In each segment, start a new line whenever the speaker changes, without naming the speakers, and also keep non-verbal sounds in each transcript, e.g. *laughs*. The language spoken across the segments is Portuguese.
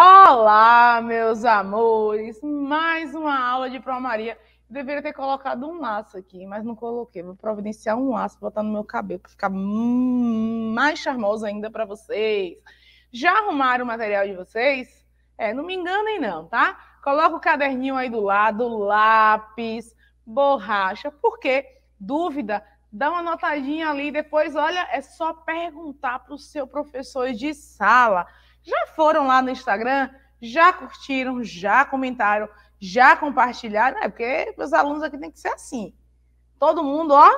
Olá, meus amores! Mais uma aula de Promaria. Deveria ter colocado um laço aqui, mas não coloquei. Vou providenciar um laço, botar no meu cabelo para ficar hum, mais charmoso ainda para vocês. Já arrumaram o material de vocês? É, não me enganem não, tá? Coloca o caderninho aí do lado, lápis, borracha, porque dúvida, dá uma notadinha ali, depois, olha, é só perguntar para o seu professor de sala já foram lá no Instagram, já curtiram, já comentaram, já compartilharam, é porque meus alunos aqui tem que ser assim. Todo mundo, ó,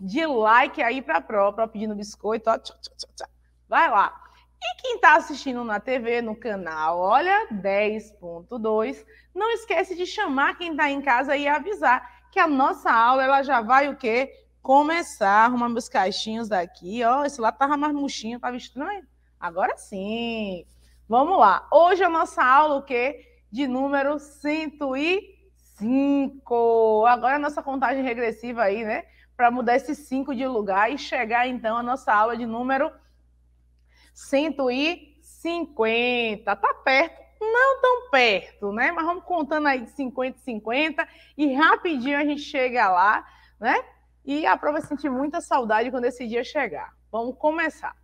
de like aí para a própria, pedindo biscoito, ó, tchau, tchau, tchau, vai lá. E quem está assistindo na TV, no canal, olha, 10.2, não esquece de chamar quem está em casa e avisar que a nossa aula ela já vai o quê? Começar, arrumar meus caixinhos daqui, ó, esse lá tava mais murchinho, tava estranho. Agora sim. Vamos lá. Hoje a nossa aula o quê? De número 105. Agora a nossa contagem regressiva aí, né? Para mudar esse 5 de lugar e chegar então a nossa aula de número 150. Tá perto, não tão perto, né? Mas vamos contando aí de 50 50 e rapidinho a gente chega lá, né? E a prova sentir muita saudade quando esse dia chegar. Vamos começar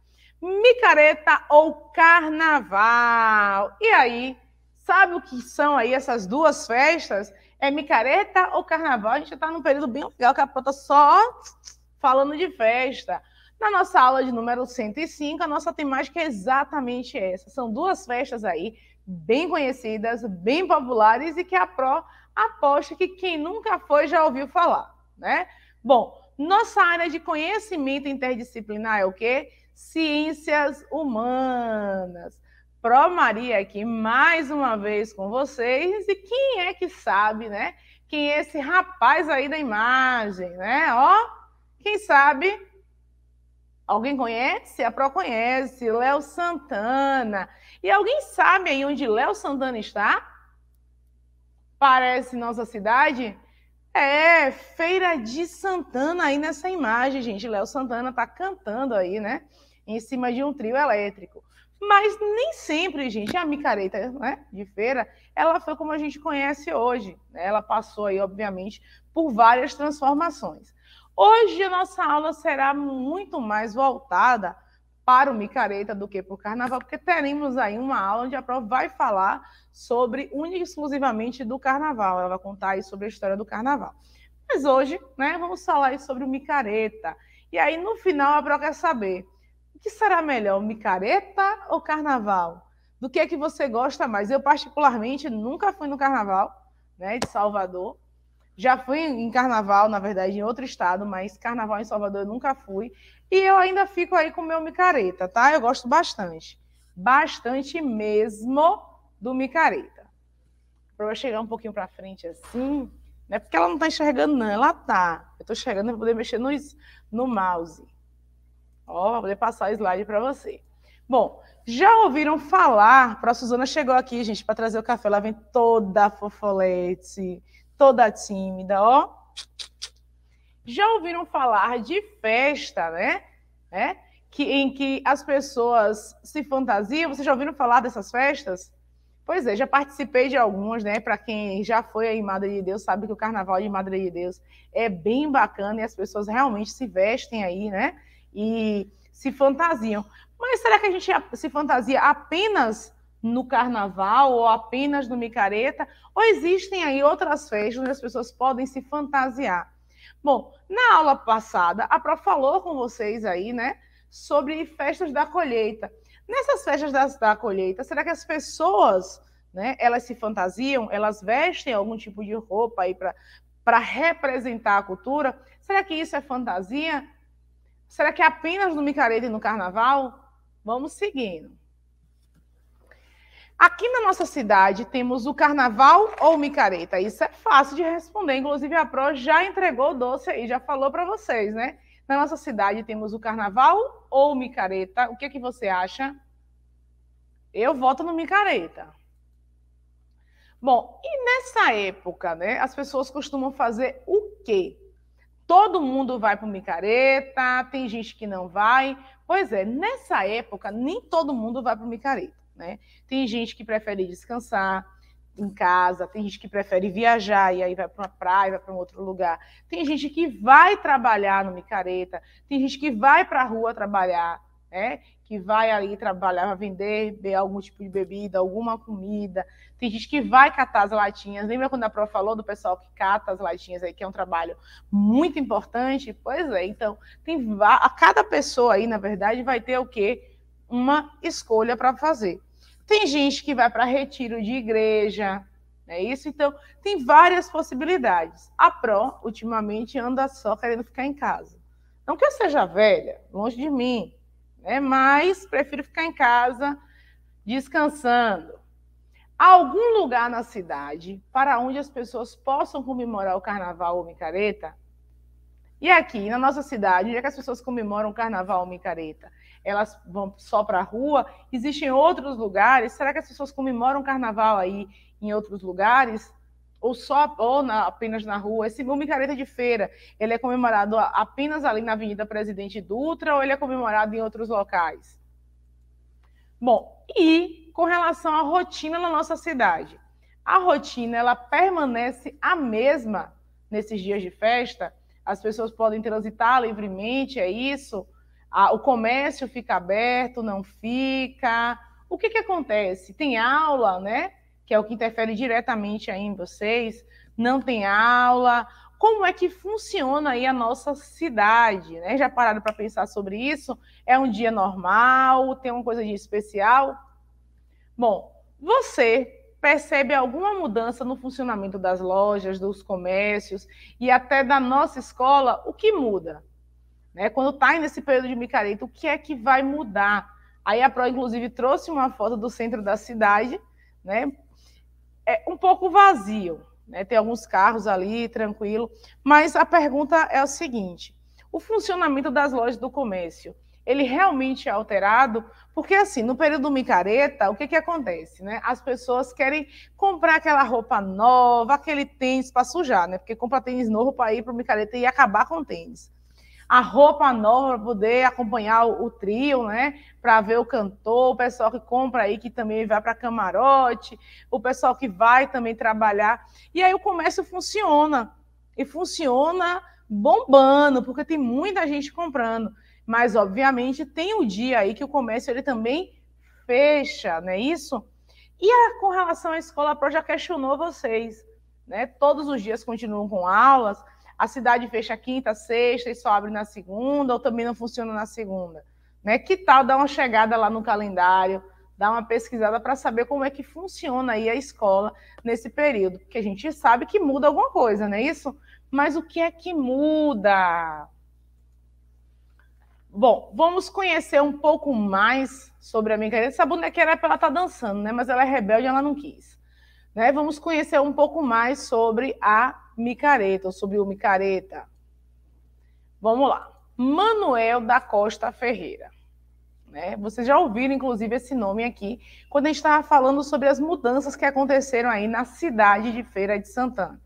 micareta ou carnaval. E aí, sabe o que são aí essas duas festas? É micareta ou carnaval? A gente está num período bem legal que a Prota só falando de festa. Na nossa aula de número 105, a nossa temática é exatamente essa. São duas festas aí bem conhecidas, bem populares e que a Pro aposta que quem nunca foi já ouviu falar, né? Bom, nossa área de conhecimento interdisciplinar é o quê? Ciências Humanas. Pro Maria aqui mais uma vez com vocês. E quem é que sabe, né? Quem é esse rapaz aí da imagem, né? Ó, quem sabe? Alguém conhece? A Pro conhece, Léo Santana. E alguém sabe aí onde Léo Santana está? Parece nossa cidade? É, Feira de Santana aí nessa imagem, gente. Léo Santana tá cantando aí, né? Em cima de um trio elétrico. Mas nem sempre, gente, a micareta né, de feira, ela foi como a gente conhece hoje. Né? Ela passou aí, obviamente, por várias transformações. Hoje a nossa aula será muito mais voltada para o Micareta do que para o Carnaval, porque teremos aí uma aula onde a prova vai falar sobre, única e exclusivamente, do Carnaval. Ela vai contar aí sobre a história do Carnaval. Mas hoje, né, vamos falar aí sobre o Micareta. E aí, no final, a prova quer saber, o que será melhor, Micareta ou Carnaval? Do que é que você gosta mais? Eu, particularmente, nunca fui no Carnaval, né, de Salvador, já fui em carnaval, na verdade, em outro estado, mas carnaval em Salvador eu nunca fui. E eu ainda fico aí com o meu micareta, tá? Eu gosto bastante. Bastante mesmo do micareta. Pra eu chegar um pouquinho para frente assim, não é porque ela não tá enxergando, não. Ela tá. Eu tô enxergando para poder mexer no, no mouse. Ó, vou poder passar o slide para você. Bom, já ouviram falar? A Suzana chegou aqui, gente, para trazer o café. Ela vem toda fofolete toda tímida, ó. Já ouviram falar de festa, né? É? Que, em que as pessoas se fantasiam. Vocês já ouviram falar dessas festas? Pois é, já participei de algumas, né? Para quem já foi aí em Madre de Deus, sabe que o carnaval de Madre de Deus é bem bacana e as pessoas realmente se vestem aí, né? E se fantasiam. Mas será que a gente se fantasia apenas no carnaval ou apenas no micareta, ou existem aí outras festas onde as pessoas podem se fantasiar. Bom, na aula passada, a Pro falou com vocês aí, né, sobre festas da colheita. Nessas festas das, da colheita, será que as pessoas, né, elas se fantasiam, elas vestem algum tipo de roupa aí para representar a cultura? Será que isso é fantasia? Será que é apenas no micareta e no carnaval? Vamos seguindo. Aqui na nossa cidade temos o carnaval ou micareta? Isso é fácil de responder. Inclusive, a Pro já entregou o doce aí, já falou para vocês, né? Na nossa cidade temos o carnaval ou micareta. O que, é que você acha? Eu voto no micareta. Bom, e nessa época, né? As pessoas costumam fazer o quê? Todo mundo vai para micareta, tem gente que não vai. Pois é, nessa época, nem todo mundo vai para micareta né? Tem gente que prefere descansar em casa, tem gente que prefere viajar e aí vai para uma praia, vai para um outro lugar. Tem gente que vai trabalhar no micareta, tem gente que vai para a rua trabalhar, né? Que vai ali trabalhar vender algum tipo de bebida, alguma comida. Tem gente que vai catar as latinhas. Lembra quando a Prof falou do pessoal que cata as latinhas aí, que é um trabalho muito importante? Pois é, então tem a cada pessoa aí, na verdade, vai ter o quê? uma escolha para fazer. Tem gente que vai para retiro de igreja, é isso? Então, tem várias possibilidades. A pró, ultimamente, anda só querendo ficar em casa. Não que eu seja velha, longe de mim, né? mas prefiro ficar em casa descansando. algum lugar na cidade para onde as pessoas possam comemorar o carnaval ou micareta? E aqui, na nossa cidade, onde é que as pessoas comemoram o carnaval ou micareta? elas vão só para a rua? Existem outros lugares? Será que as pessoas comemoram o carnaval aí em outros lugares? Ou só ou na, apenas na rua? Esse Bom Micareta de Feira, ele é comemorado apenas ali na Avenida Presidente Dutra ou ele é comemorado em outros locais? Bom, e com relação à rotina na nossa cidade? A rotina, ela permanece a mesma nesses dias de festa? As pessoas podem transitar livremente, é isso? Ah, o comércio fica aberto, não fica? O que, que acontece? Tem aula, né? Que é o que interfere diretamente aí em vocês. Não tem aula. Como é que funciona aí a nossa cidade? Né? Já pararam para pensar sobre isso? É um dia normal? Tem uma coisa de especial? Bom, você percebe alguma mudança no funcionamento das lojas, dos comércios e até da nossa escola? O que muda? Né? Quando está nesse período de micareta, o que é que vai mudar? Aí a Pro, inclusive, trouxe uma foto do centro da cidade, né? É um pouco vazio, né? Tem alguns carros ali, tranquilo. Mas a pergunta é a seguinte: o funcionamento das lojas do comércio, ele realmente é alterado? Porque, assim, no período micareta, o que, que acontece, né? As pessoas querem comprar aquela roupa nova, aquele tênis para sujar, né? Porque compra tênis novo para ir para o micareta e acabar com o tênis a roupa nova para poder acompanhar o, o trio, né? Para ver o cantor, o pessoal que compra aí, que também vai para camarote, o pessoal que vai também trabalhar. E aí o comércio funciona. E funciona bombando, porque tem muita gente comprando. Mas, obviamente, tem o um dia aí que o comércio ele também fecha, não é isso? E a, com relação à escola, a Pro já questionou vocês. Né? Todos os dias continuam com aulas, a cidade fecha quinta, sexta e só abre na segunda, ou também não funciona na segunda. Né? Que tal dar uma chegada lá no calendário, dar uma pesquisada para saber como é que funciona aí a escola nesse período? Porque a gente sabe que muda alguma coisa, não é isso? Mas o que é que muda? Bom, vamos conhecer um pouco mais sobre a minha querida. Essa era é para ela tá dançando, né? Mas ela é rebelde, e ela não quis. Né? Vamos conhecer um pouco mais sobre a micareta, ou sobre o micareta. Vamos lá. Manuel da Costa Ferreira. Né? Vocês já ouviram, inclusive, esse nome aqui, quando a gente estava falando sobre as mudanças que aconteceram aí na cidade de Feira de Santana.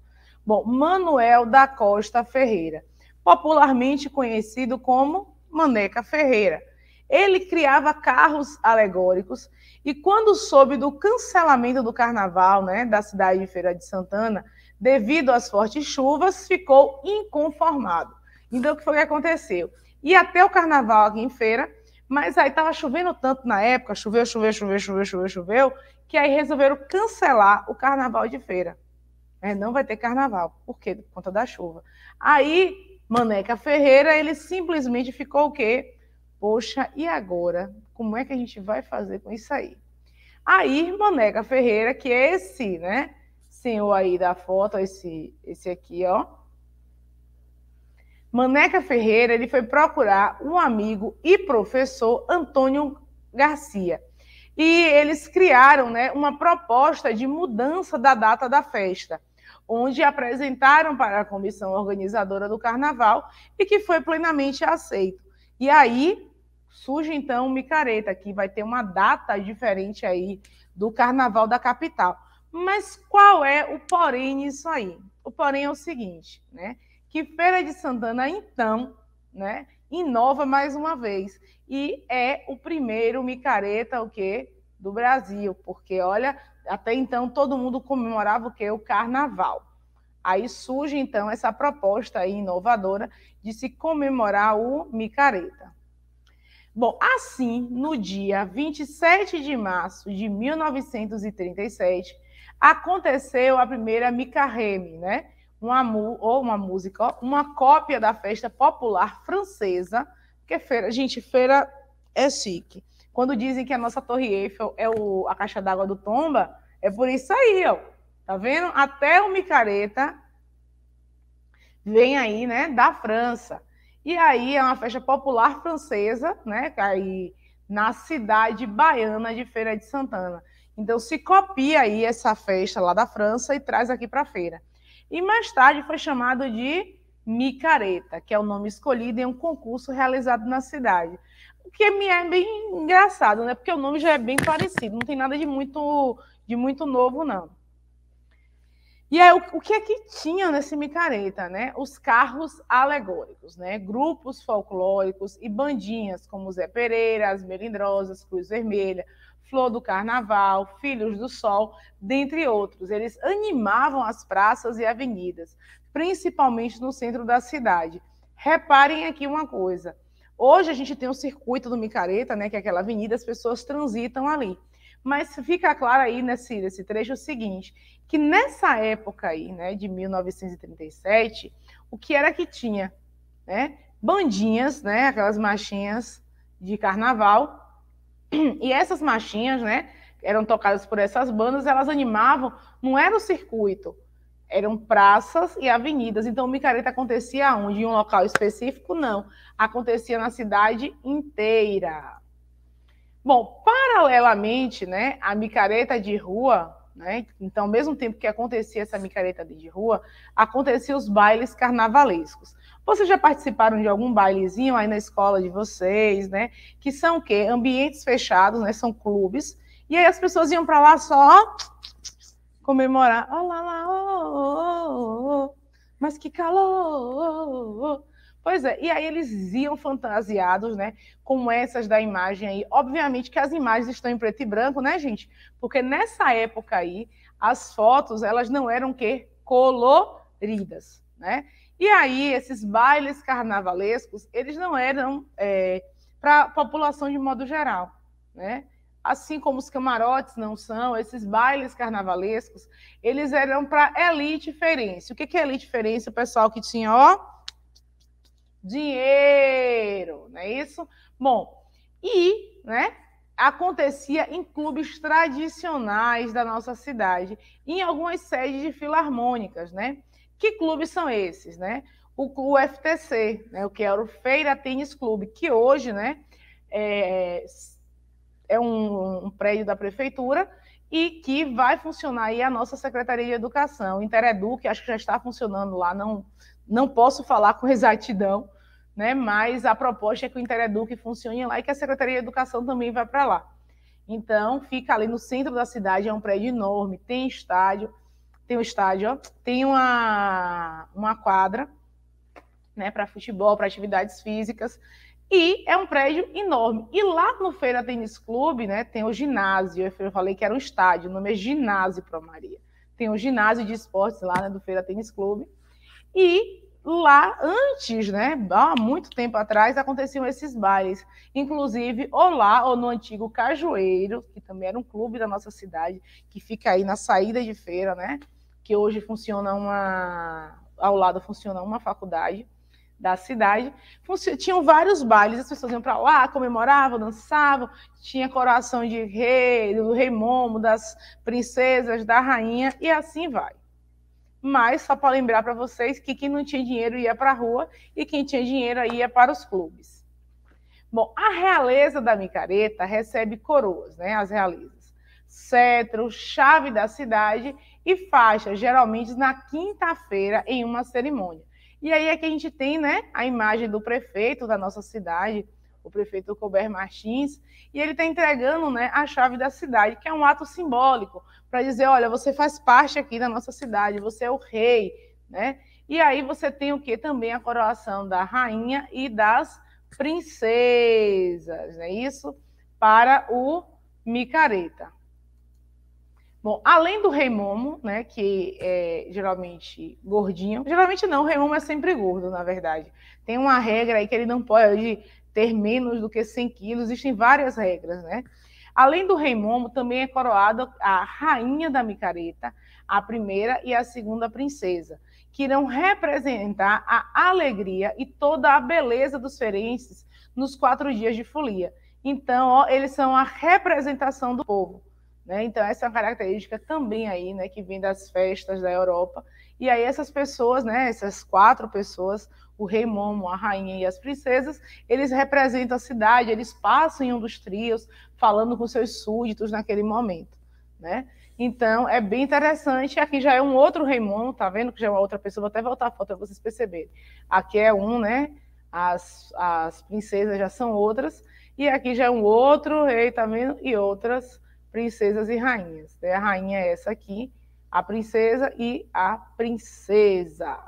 Bom, Manuel da Costa Ferreira, popularmente conhecido como Maneca Ferreira. Ele criava carros alegóricos e quando soube do cancelamento do carnaval, né, da cidade de Feira de Santana, devido às fortes chuvas, ficou inconformado. Então, o que foi que aconteceu? E até o carnaval aqui em feira, mas aí estava chovendo tanto na época, choveu, choveu, choveu, choveu, choveu, choveu, que aí resolveram cancelar o carnaval de feira. É, não vai ter carnaval. Por quê? Por conta da chuva. Aí, Maneca Ferreira, ele simplesmente ficou o quê? Poxa, e agora? Como é que a gente vai fazer com isso aí? Aí, Maneca Ferreira, que é esse, né? senhor aí da foto, esse, esse aqui, ó. Maneca Ferreira, ele foi procurar um amigo e professor, Antônio Garcia. E eles criaram né, uma proposta de mudança da data da festa, onde apresentaram para a comissão organizadora do carnaval e que foi plenamente aceito. E aí surge então o Micareta, que vai ter uma data diferente aí do carnaval da capital. Mas qual é o porém nisso aí? O porém é o seguinte, né? Que Feira de Santana, então, né, inova mais uma vez. E é o primeiro micareta, o quê? Do Brasil, porque olha, até então todo mundo comemorava o quê? O carnaval. Aí surge então essa proposta inovadora de se comemorar o micareta. Bom, assim, no dia 27 de março de 1937, aconteceu a primeira micarreme, né? Uma ou uma música, uma cópia da festa popular francesa, porque é feira, gente, feira é chique. Quando dizem que a nossa Torre Eiffel é o, a caixa d'água do Tomba, é por isso aí, ó. Tá vendo? Até o micareta vem aí, né, da França. E aí é uma festa popular francesa, né, é aí na cidade baiana de Feira de Santana. Então se copia aí essa festa lá da França e traz aqui para a feira. E mais tarde foi chamado de micareta, que é o nome escolhido em um concurso realizado na cidade. O que é me é bem engraçado, né? Porque o nome já é bem parecido, não tem nada de muito de muito novo não. E aí, o, que é que tinha nesse micareta, né? Os carros alegóricos, né? Grupos folclóricos e bandinhas como Zé Pereira, as Melindrosas, Cruz Vermelha, Flor do Carnaval, Filhos do Sol, dentre outros. Eles animavam as praças e avenidas, principalmente no centro da cidade. Reparem aqui uma coisa. Hoje a gente tem o circuito do Micareta, né, que é aquela avenida, as pessoas transitam ali. Mas fica claro aí nesse, nesse trecho o seguinte, que nessa época aí, né, de 1937, o que era que tinha? Né? Bandinhas, né, aquelas machinhas de carnaval, e essas marchinhas, né, eram tocadas por essas bandas, elas animavam, não era o circuito, eram praças e avenidas. Então, o micareta acontecia onde? Em um local específico? Não. Acontecia na cidade inteira. Bom, paralelamente, né, a micareta de rua, né, então, ao mesmo tempo que acontecia essa micareta de rua, aconteciam os bailes carnavalescos. Vocês já participaram de algum bailezinho aí na escola de vocês, né? Que são o quê? Ambientes fechados, né? São clubes. E aí as pessoas iam para lá só comemorar. Oh, lá, lá, oh, oh, oh, mas que calor! Pois é, e aí eles iam fantasiados, né? Como essas da imagem aí. Obviamente que as imagens estão em preto e branco, né, gente? Porque nessa época aí, as fotos, elas não eram quê? coloridas, né? E aí, esses bailes carnavalescos, eles não eram é, para a população de modo geral, né? Assim como os camarotes não são, esses bailes carnavalescos, eles eram para elite ferência. O que, que é elite ferência? O pessoal que tinha, ó, dinheiro, não é isso? Bom, e, né, acontecia em clubes tradicionais da nossa cidade, em algumas sedes de filarmônicas, né? Que clubes são esses, né? O, o FTC, né, o que era o Feira Tênis Clube, que hoje, né, é, é um, um, prédio da prefeitura e que vai funcionar aí a nossa Secretaria de Educação, Intereduc, acho que já está funcionando lá, não, não posso falar com *laughs* exatidão, né, mas a proposta é que o Intereduc funcione lá e que a Secretaria de Educação também vá para lá. Então, fica ali no centro da cidade, é um prédio enorme, tem estádio, tem o estádio, tem uma, uma quadra né, para futebol, para atividades físicas. E é um prédio enorme. E lá no Feira Tênis Clube, né, tem o ginásio. Eu falei que era um estádio, o nome é Ginásio Pro Maria. Tem o ginásio de esportes lá né, do Feira Tênis Clube. E lá antes, né, há muito tempo atrás, aconteciam esses bailes. Inclusive, ou lá, ou no antigo Cajueiro, que também era um clube da nossa cidade, que fica aí na saída de feira, né? que hoje funciona uma. Ao lado funciona uma faculdade da cidade. Tinham vários bailes, as pessoas iam para lá, comemoravam, dançavam, tinha coração de rei, do rei Momo, das princesas, da rainha, e assim vai. Mas só para lembrar para vocês que quem não tinha dinheiro ia para a rua e quem tinha dinheiro ia para os clubes. Bom, a realeza da micareta recebe coroas, né? As realezas. Cetro, chave da cidade e faixa, geralmente na quinta-feira, em uma cerimônia. E aí é que a gente tem né, a imagem do prefeito da nossa cidade, o prefeito Colbert Martins, e ele está entregando né, a chave da cidade, que é um ato simbólico, para dizer, olha, você faz parte aqui da nossa cidade, você é o rei, né? E aí você tem o que também a coroação da rainha e das princesas, é né? isso? Para o Micareta. Bom, além do rei momo, né, que é geralmente gordinho, geralmente não, o rei momo é sempre gordo, na verdade. Tem uma regra aí que ele não pode ter menos do que 100 quilos, existem várias regras, né? Além do rei momo, também é coroada a rainha da micareta, a primeira e a segunda princesa, que irão representar a alegria e toda a beleza dos ferenses nos quatro dias de folia. Então, ó, eles são a representação do povo. Né? Então, essa é uma característica também aí, né, que vem das festas da Europa. E aí essas pessoas, né, essas quatro pessoas, o rei Momo, a rainha e as princesas, eles representam a cidade, eles passam em um dos trios, falando com seus súditos naquele momento, né? Então, é bem interessante. Aqui já é um outro rei Momo, tá vendo que já é uma outra pessoa? Vou até voltar a foto para vocês perceberem. Aqui é um, né? As, as princesas já são outras. E aqui já é um outro rei, tá vendo? E outras princesas e rainhas. Né? A rainha é essa aqui, a princesa e a princesa.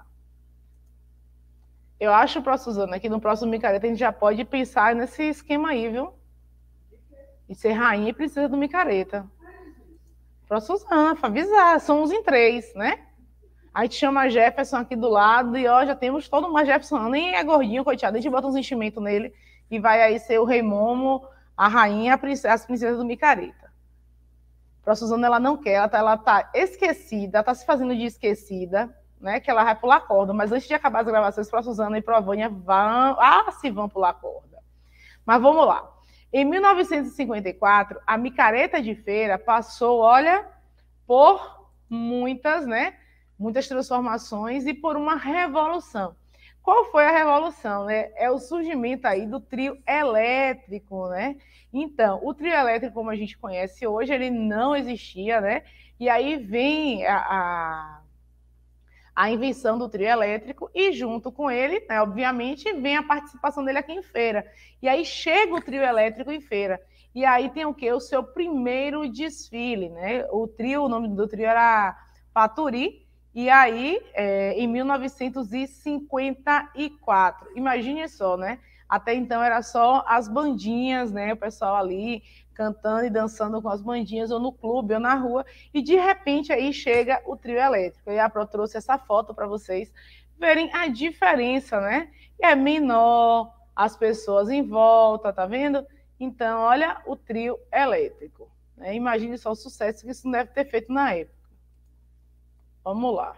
Eu acho, para Suzana, que no próximo micareta a gente já pode pensar nesse esquema aí, viu? E ser rainha e princesa do micareta. Para Suzana, para avisar, somos em três, né? Aí te chama Jefferson aqui do lado e ó, já temos todo uma Jefferson, nem é gordinho, coitado, a gente bota uns enchimentos nele e vai aí ser o rei Momo, a rainha, as princesas do micareta. Para Suzana, ela não quer, ela está ela tá esquecida, está se fazendo de esquecida, né? Que ela vai pular corda, mas antes de acabar as gravações, para Suzana e para Vânia vão. Ah, se vão pular corda. Mas vamos lá. Em 1954, a micareta de feira passou, olha, por muitas, né? Muitas transformações e por uma revolução qual foi a revolução? Né? É o surgimento aí do trio elétrico, né? Então, o trio elétrico, como a gente conhece hoje, ele não existia, né? E aí vem a, a, a invenção do trio elétrico e junto com ele, né, obviamente, vem a participação dele aqui em feira. E aí chega o trio elétrico em feira. E aí tem o quê? O seu primeiro desfile, né? O trio, o nome do trio era Paturi, e aí, é, em 1954, imagine só, né? Até então era só as bandinhas, né? O pessoal ali cantando e dançando com as bandinhas, ou no clube, ou na rua, e de repente aí chega o trio elétrico. E a Pro trouxe essa foto para vocês verem a diferença, né? É menor, as pessoas em volta, tá vendo? Então, olha o trio elétrico. Né? Imagine só o sucesso que isso deve ter feito na época. Vamos lá.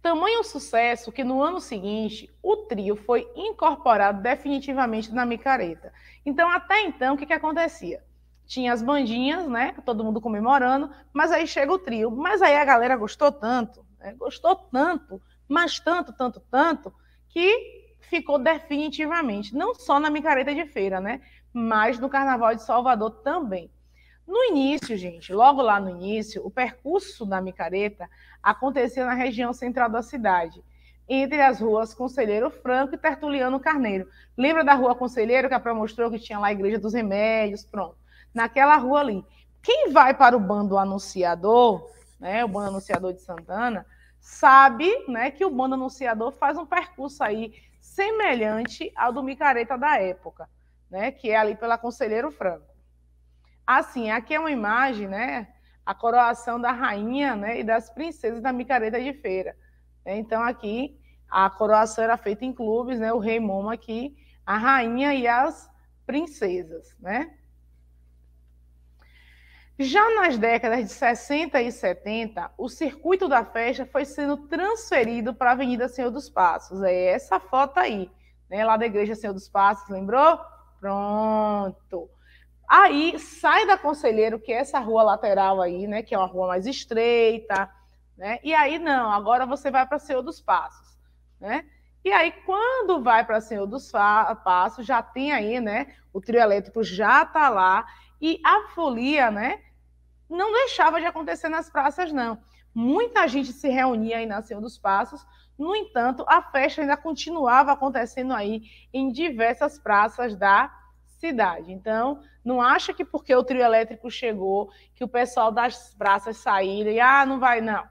Tamanho sucesso que no ano seguinte o trio foi incorporado definitivamente na micareta. Então, até então, o que, que acontecia? Tinha as bandinhas, né? Todo mundo comemorando, mas aí chega o trio. Mas aí a galera gostou tanto, né, gostou tanto, mas tanto, tanto, tanto, que ficou definitivamente, não só na micareta de feira, né? Mas no Carnaval de Salvador também. No início, gente, logo lá no início, o percurso da micareta acontecia na região central da cidade, entre as ruas Conselheiro Franco e Tertuliano Carneiro. Lembra da rua Conselheiro que a Pró mostrou que tinha lá a Igreja dos Remédios? Pronto. Naquela rua ali. Quem vai para o bando anunciador, né, o bando anunciador de Santana, sabe né, que o bando anunciador faz um percurso aí semelhante ao do micareta da época, né, que é ali pela Conselheiro Franco. Assim, aqui é uma imagem, né? A coroação da rainha né, e das princesas da micareta de feira. Né. Então, aqui, a coroação era feita em clubes, né? O rei Momo aqui, a rainha e as princesas, né? Já nas décadas de 60 e 70, o circuito da festa foi sendo transferido para a Avenida Senhor dos Passos. É essa foto aí, né? Lá da Igreja Senhor dos Passos, lembrou? Pronto. Aí sai da Conselheiro, que é essa rua lateral aí, né? Que é uma rua mais estreita, né? E aí, não, agora você vai para Senhor dos Passos, né? E aí, quando vai para Senhor dos Passos, já tem aí, né? O trio elétrico já está lá. E a folia, né? Não deixava de acontecer nas praças, não. Muita gente se reunia aí na Senhor dos Passos. No entanto, a festa ainda continuava acontecendo aí em diversas praças da cidade. Então, não acha que porque o trio elétrico chegou, que o pessoal das praças saíram e, ah, não vai, não.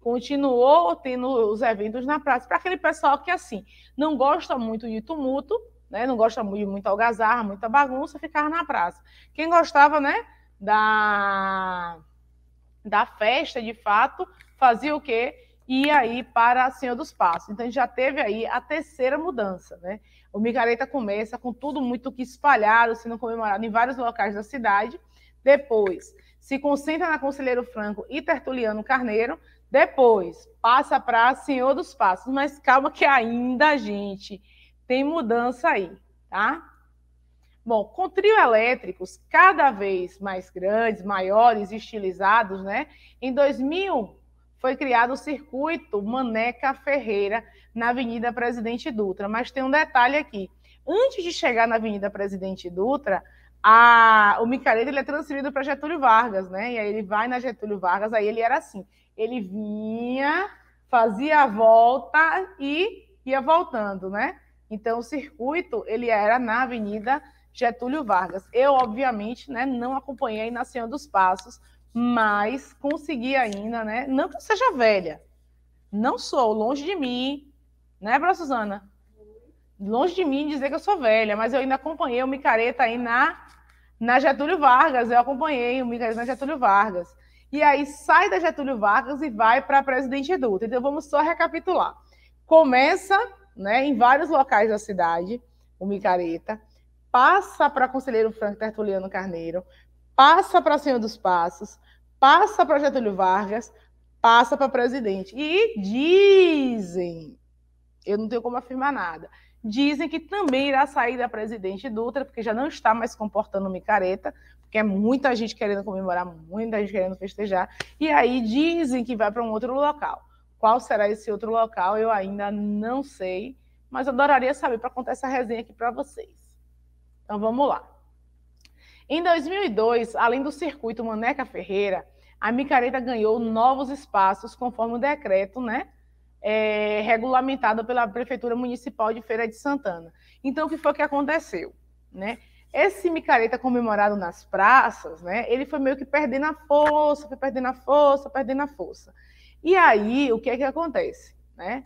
Continuou tendo os eventos na praça. Para aquele pessoal que, assim, não gosta muito de tumulto, né? não gosta muito de muita algazarra, muita bagunça, ficava na praça. Quem gostava, né, da, da festa, de fato, fazia o quê? Ia aí para a Senhor dos Passos. Então, a gente já teve aí a terceira mudança, né? O micareta começa com tudo muito que espalhado, sendo comemorado em vários locais da cidade. Depois, se concentra na Conselheiro Franco e Tertuliano Carneiro. Depois, passa para Senhor dos Passos. Mas calma que ainda, gente, tem mudança aí, tá? Bom, com trio elétricos cada vez mais grandes, maiores, estilizados, né? Em 2000 foi criado o circuito Maneca Ferreira, na Avenida Presidente Dutra. Mas tem um detalhe aqui. Antes de chegar na Avenida Presidente Dutra, a, o Micareta ele é transferido para Getúlio Vargas, né? E aí ele vai na Getúlio Vargas, aí ele era assim, ele vinha, fazia a volta e ia voltando, né? Então o circuito ele era na Avenida Getúlio Vargas. Eu obviamente, né, não acompanhei na Senhora dos Passos, mas consegui ainda, né? Não que eu seja velha, não sou longe de mim, né, Bra Suzana? Longe de mim dizer que eu sou velha, mas eu ainda acompanhei o Micareta aí na, na Getúlio Vargas. Eu acompanhei o Micareta na Getúlio Vargas. E aí sai da Getúlio Vargas e vai para Presidente Dutra. Então vamos só recapitular. Começa né, em vários locais da cidade, o Micareta, passa para Conselheiro Franco Tertuliano Carneiro, passa para Senhor dos Passos, passa para Getúlio Vargas, passa para presidente. E dizem eu não tenho como afirmar nada. Dizem que também irá sair da presidente Dutra, porque já não está mais comportando micareta, porque é muita gente querendo comemorar, muita gente querendo festejar. E aí dizem que vai para um outro local. Qual será esse outro local? Eu ainda não sei, mas adoraria saber para contar essa resenha aqui para vocês. Então vamos lá. Em 2002, além do circuito Maneca Ferreira, a micareta ganhou novos espaços conforme o decreto, né? é, regulamentada pela Prefeitura Municipal de Feira de Santana. Então, o que foi que aconteceu? Né? Esse micareta comemorado nas praças, né, ele foi meio que perdendo a força, foi perdendo a força, perdendo a força. E aí, o que é que acontece? Né?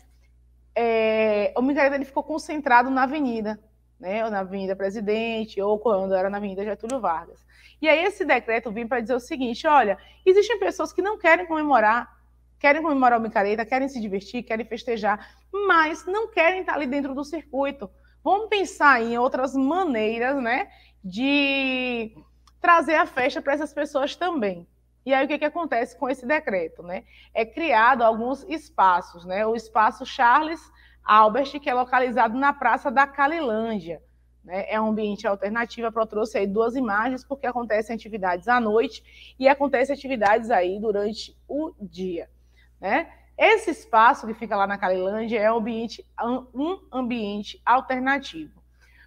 É, o micareta ele ficou concentrado na avenida, né, ou na Avenida Presidente, ou quando era na Avenida Getúlio Vargas. E aí esse decreto vem para dizer o seguinte, olha, existem pessoas que não querem comemorar querem comemorar o Micareta, querem se divertir, querem festejar, mas não querem estar ali dentro do circuito. Vamos pensar em outras maneiras, né, de trazer a festa para essas pessoas também. E aí o que, que acontece com esse decreto, né? É criado alguns espaços, né? O espaço Charles Albert, que é localizado na Praça da Calilândia. Né? É um ambiente alternativo. Eu trouxe aí duas imagens, porque acontecem atividades à noite e acontecem atividades aí durante o dia. Né? Esse espaço que fica lá na Calilândia é um ambiente, um ambiente alternativo,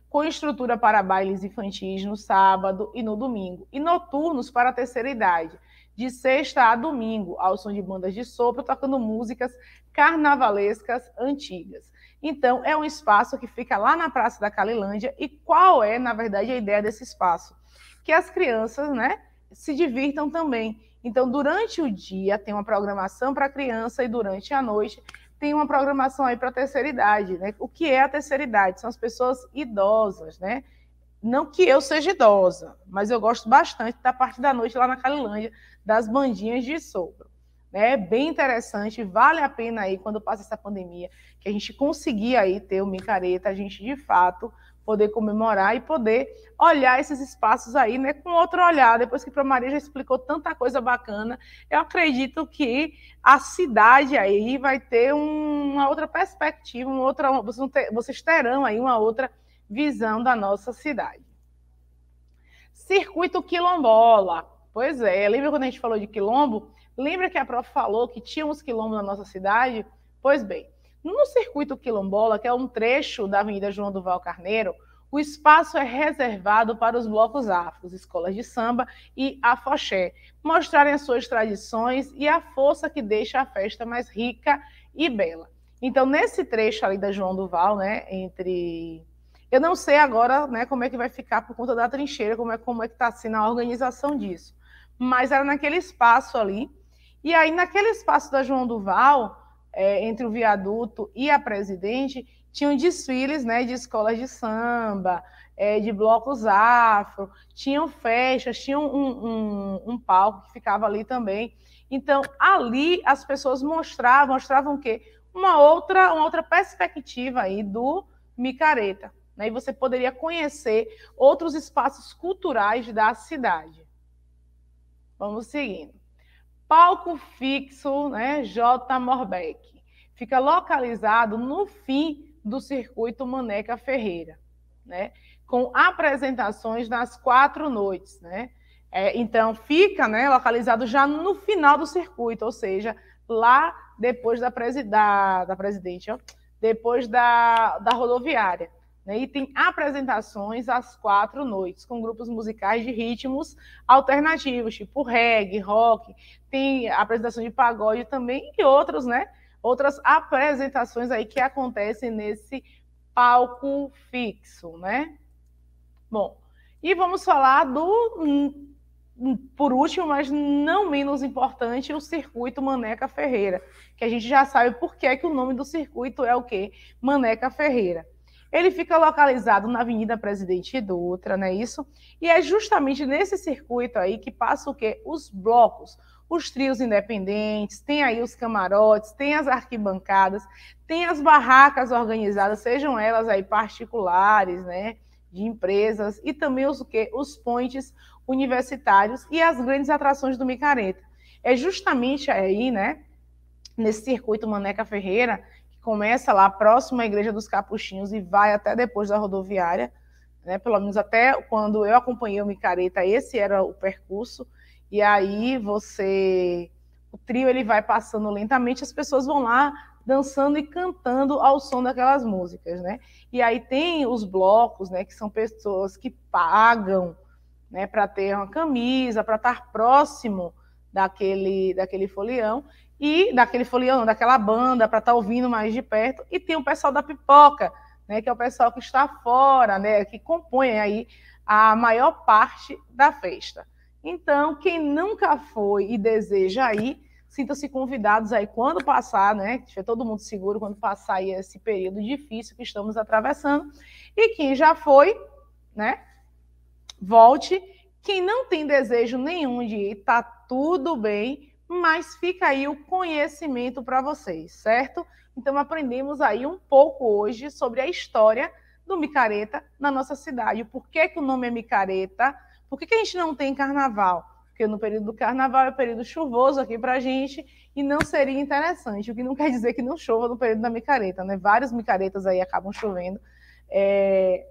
com estrutura para bailes infantis no sábado e no domingo, e noturnos para a terceira idade, de sexta a domingo, ao som de bandas de sopro, tocando músicas carnavalescas antigas. Então, é um espaço que fica lá na Praça da Calilândia. E qual é, na verdade, a ideia desse espaço? Que as crianças né, se divirtam também então, durante o dia tem uma programação para criança e durante a noite tem uma programação aí para a terceira idade, né? O que é a terceira idade? São as pessoas idosas, né? Não que eu seja idosa, mas eu gosto bastante da parte da noite lá na Calilândia, das bandinhas de sopro. Né? É bem interessante, vale a pena aí quando passa essa pandemia, que a gente conseguir aí ter o micareta, a gente de fato poder comemorar e poder olhar esses espaços aí, né, com outro olhar. Depois que para Maria já explicou tanta coisa bacana, eu acredito que a cidade aí vai ter uma outra perspectiva, uma outra, vocês, vocês terão aí uma outra visão da nossa cidade. Circuito quilombola. Pois é, lembra quando a gente falou de quilombo? Lembra que a prof falou que tínhamos quilombo na nossa cidade? Pois bem, no circuito quilombola, que é um trecho da Avenida João Duval Carneiro, o espaço é reservado para os blocos afros, escolas de samba e afoxé, mostrarem as suas tradições e a força que deixa a festa mais rica e bela. Então, nesse trecho ali da João Duval, né, entre... Eu não sei agora né, como é que vai ficar por conta da trincheira, como é, como é que está sendo assim, a organização disso. Mas era naquele espaço ali. E aí, naquele espaço da João Duval, é, entre o viaduto e a presidente, tinham desfiles né, de escolas de samba, é, de blocos afro, tinham festas, tinham um, um, um, palco que ficava ali também. Então, ali as pessoas mostravam, mostravam o quê? Uma outra, uma outra perspectiva aí do Micareta. Né? E você poderia conhecer outros espaços culturais da cidade. Vamos seguindo. Palco fixo, né, J. Morbeck. Fica localizado no fim do circuito Maneca Ferreira, né, com apresentações nas quatro noites, né. É, então, fica né, localizado já no final do circuito, ou seja, lá depois da, presi da, da presidente, ó, depois da, da rodoviária. Né? E tem apresentações às quatro noites, com grupos musicais de ritmos alternativos, tipo reggae, rock, tem apresentação de pagode também e outros, né? Outras apresentações aí que acontecem nesse palco fixo, né? Bom, e vamos falar do, hum, por último, mas não menos importante, o circuito Maneca Ferreira, que a gente já sabe por que, é que o nome do circuito é o quê? Maneca Ferreira. Ele fica localizado na Avenida Presidente Dutra, não é isso? E é justamente nesse circuito aí que passa o quê? Os blocos, os trios independentes, tem aí os camarotes, tem as arquibancadas, tem as barracas organizadas, sejam elas aí particulares, né? De empresas, e também os o quê? Os pontes universitários e as grandes atrações do Micareta. É justamente aí, né? Nesse circuito Maneca Ferreira, começa lá próximo à Igreja dos Capuchinhos e vai até depois da rodoviária, né? Pelo menos até quando eu acompanhei o Micareta, esse era o percurso. E aí você o trio ele vai passando lentamente, as pessoas vão lá dançando e cantando ao som daquelas músicas, né? E aí tem os blocos, né, que são pessoas que pagam, né, para ter uma camisa, para estar próximo daquele daquele folião e daquele folião, daquela banda, para estar tá ouvindo mais de perto, e tem o pessoal da pipoca, né, que é o pessoal que está fora, né, que compõe aí a maior parte da festa. Então, quem nunca foi e deseja ir, sintam-se convidados aí quando passar, né? Tiver todo mundo seguro quando passar aí esse período difícil que estamos atravessando. E quem já foi, né? Volte. Quem não tem desejo nenhum de ir, tá tudo bem mas fica aí o conhecimento para vocês, certo? Então aprendemos aí um pouco hoje sobre a história do micareta na nossa cidade. Por que, que o nome é micareta? Por que, que a gente não tem carnaval? Porque no período do carnaval é um período chuvoso aqui para a gente e não seria interessante, o que não quer dizer que não chova no período da micareta, né? Vários micaretas aí acabam chovendo. É...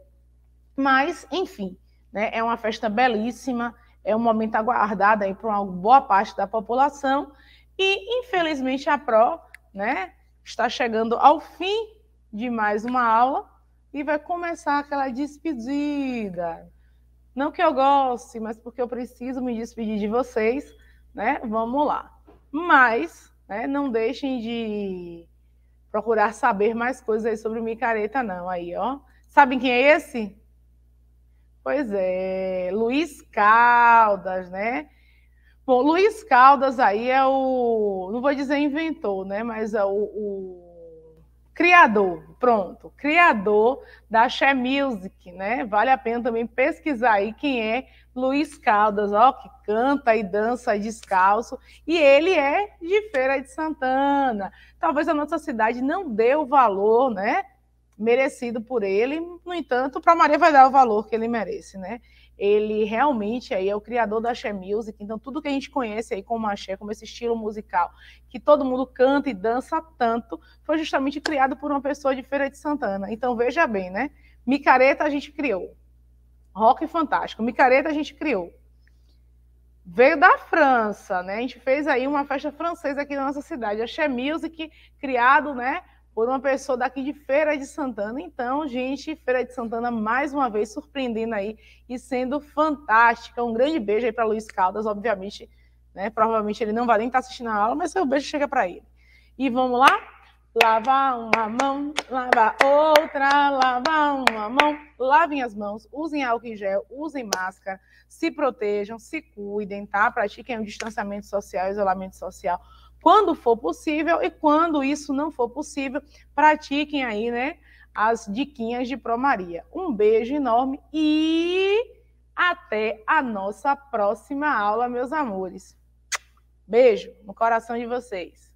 Mas, enfim, né? é uma festa belíssima, é um momento aguardado aí para uma boa parte da população e, infelizmente, a PRO né, está chegando ao fim de mais uma aula e vai começar aquela despedida. Não que eu goste, mas porque eu preciso me despedir de vocês, né? Vamos lá. Mas, né, não deixem de procurar saber mais coisas aí sobre o Micareta, não. Aí, ó. Sabem quem é esse? Pois é, Luiz Caldas, né? Bom, Luiz Caldas aí é o, não vou dizer inventor, né? Mas é o, o criador, pronto, criador da She Music, né? Vale a pena também pesquisar aí quem é Luiz Caldas, ó, que canta e dança descalço, e ele é de Feira de Santana. Talvez a nossa cidade não dê o valor, né? merecido por ele. No entanto, para Maria vai dar o valor que ele merece, né? Ele realmente aí é o criador da Axé Music, então tudo que a gente conhece aí como Axé, como esse estilo musical que todo mundo canta e dança tanto, foi justamente criado por uma pessoa de Feira de Santana. Então veja bem, né? Micareta a gente criou. Rock fantástico. Micareta a gente criou. Veio da França, né? A gente fez aí uma festa francesa aqui na nossa cidade, Axé Music, criado, né, por uma pessoa daqui de Feira de Santana. Então, gente, Feira de Santana mais uma vez surpreendendo aí e sendo fantástica. Um grande beijo aí para Luiz Caldas, obviamente, né? Provavelmente ele não vai nem estar tá assistindo a aula, mas seu beijo chega para ele. E vamos lá? Lava uma mão, lava outra, lava uma mão. Lavem as mãos, usem álcool em gel, usem máscara, se protejam, se cuidem, tá? Pratiquem o distanciamento social, isolamento social quando for possível e quando isso não for possível, pratiquem aí, né, as diquinhas de Promaria. Um beijo enorme e até a nossa próxima aula, meus amores. Beijo no coração de vocês.